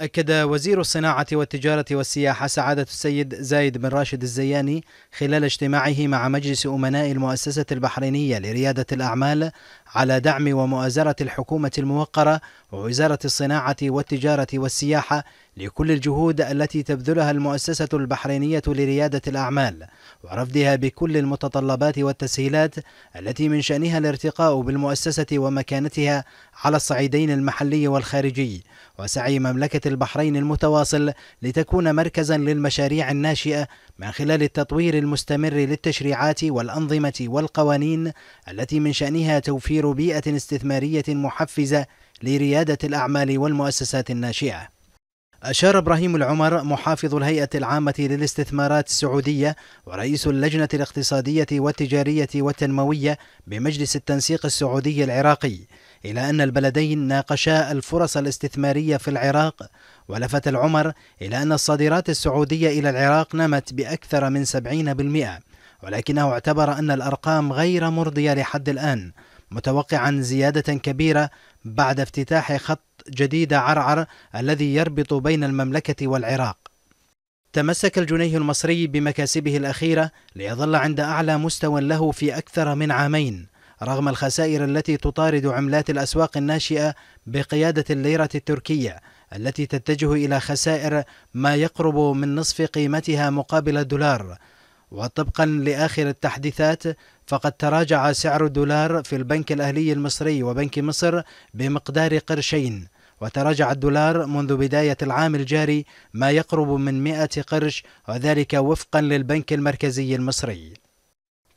أكد وزير الصناعة والتجارة والسياحة سعادة السيد زايد بن راشد الزياني خلال اجتماعه مع مجلس أمناء المؤسسة البحرينية لريادة الأعمال على دعم ومؤازرة الحكومة الموقرة ووزارة الصناعة والتجارة والسياحة لكل الجهود التي تبذلها المؤسسة البحرينية لريادة الأعمال ورفدها بكل المتطلبات والتسهيلات التي من شأنها الارتقاء بالمؤسسة ومكانتها على الصعيدين المحلي والخارجي وسعي مملكة البحرين المتواصل لتكون مركزا للمشاريع الناشئة من خلال التطوير المستمر للتشريعات والأنظمة والقوانين التي من شأنها توفير توفير بيئة استثمارية محفزة لريادة الأعمال والمؤسسات الناشئة. أشار إبراهيم العمر محافظ الهيئة العامة للاستثمارات السعودية ورئيس اللجنة الاقتصادية والتجارية والتنموية بمجلس التنسيق السعودي العراقي إلى أن البلدين ناقشا الفرص الاستثمارية في العراق ولفت العمر إلى أن الصادرات السعودية إلى العراق نمت بأكثر من 70% ولكنه اعتبر أن الأرقام غير مرضية لحد الآن متوقعا زيادة كبيرة بعد افتتاح خط جديد عرعر الذي يربط بين المملكة والعراق تمسك الجنيه المصري بمكاسبه الأخيرة ليظل عند أعلى مستوى له في أكثر من عامين رغم الخسائر التي تطارد عملات الأسواق الناشئة بقيادة الليرة التركية التي تتجه إلى خسائر ما يقرب من نصف قيمتها مقابل الدولار وطبقا لآخر التحديثات فقد تراجع سعر الدولار في البنك الأهلي المصري وبنك مصر بمقدار قرشين وتراجع الدولار منذ بداية العام الجاري ما يقرب من 100 قرش وذلك وفقا للبنك المركزي المصري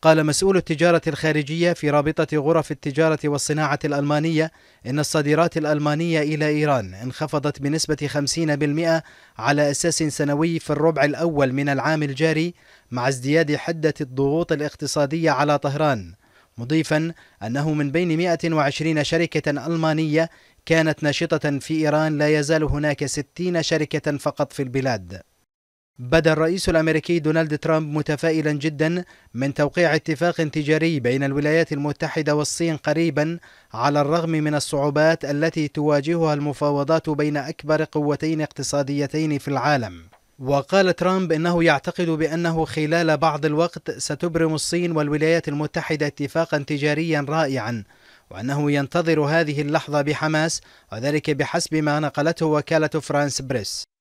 قال مسؤول التجارة الخارجية في رابطة غرف التجارة والصناعة الألمانية إن الصادرات الألمانية إلى إيران انخفضت بنسبة 50% على أساس سنوي في الربع الأول من العام الجاري مع ازدياد حدة الضغوط الاقتصادية على طهران مضيفا أنه من بين 120 شركة ألمانية كانت ناشطة في إيران لا يزال هناك 60 شركة فقط في البلاد بدا الرئيس الامريكي دونالد ترامب متفائلا جدا من توقيع اتفاق تجاري بين الولايات المتحده والصين قريبا على الرغم من الصعوبات التي تواجهها المفاوضات بين اكبر قوتين اقتصاديتين في العالم وقال ترامب انه يعتقد بانه خلال بعض الوقت ستبرم الصين والولايات المتحده اتفاقا تجاريا رائعا وأنه ينتظر هذه اللحظة بحماس وذلك بحسب ما نقلته وكالة فرانس بريس